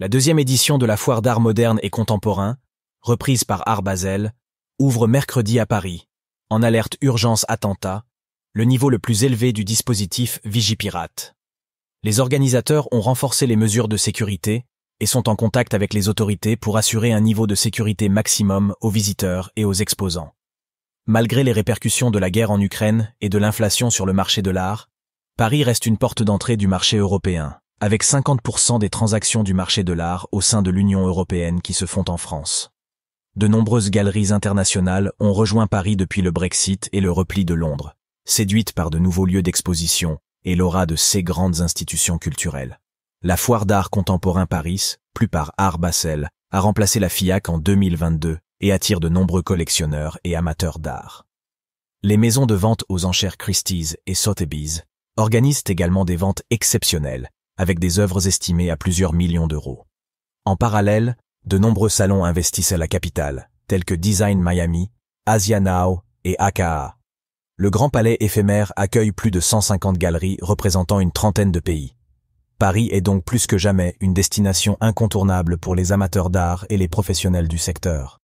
La deuxième édition de la Foire d'art moderne et contemporain, reprise par Art Basel, ouvre mercredi à Paris, en alerte urgence attentat, le niveau le plus élevé du dispositif Vigipirate. Les organisateurs ont renforcé les mesures de sécurité et sont en contact avec les autorités pour assurer un niveau de sécurité maximum aux visiteurs et aux exposants. Malgré les répercussions de la guerre en Ukraine et de l'inflation sur le marché de l'art, Paris reste une porte d'entrée du marché européen avec 50% des transactions du marché de l'art au sein de l'Union européenne qui se font en France. De nombreuses galeries internationales ont rejoint Paris depuis le Brexit et le repli de Londres, séduites par de nouveaux lieux d'exposition et l'aura de ces grandes institutions culturelles. La Foire d'art contemporain Paris, plus par Art Basel, a remplacé la FIAC en 2022 et attire de nombreux collectionneurs et amateurs d'art. Les maisons de vente aux enchères Christie's et Sotheby's organisent également des ventes exceptionnelles avec des œuvres estimées à plusieurs millions d'euros. En parallèle, de nombreux salons investissent à la capitale, tels que Design Miami, Asia Now et AKA. Le Grand Palais éphémère accueille plus de 150 galeries représentant une trentaine de pays. Paris est donc plus que jamais une destination incontournable pour les amateurs d'art et les professionnels du secteur.